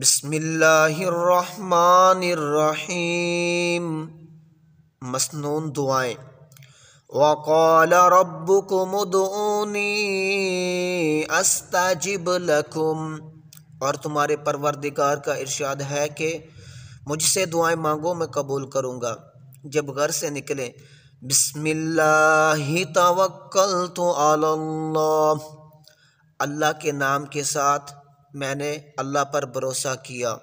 بسم اللہ الرحمن الرحیم مسنون دعائیں أَسْتَجِبْ لَكُمْ اور تمہارے پروردگار کا ارشاد ہے کہ مجھ سے دعائیں مانگو میں قبول کروں گا جب گھر سے نکلیں بسم اللہ ہی علی اللہ اللہ کے نام کے ساتھ मैंने अल्लाह पर भरोसा किया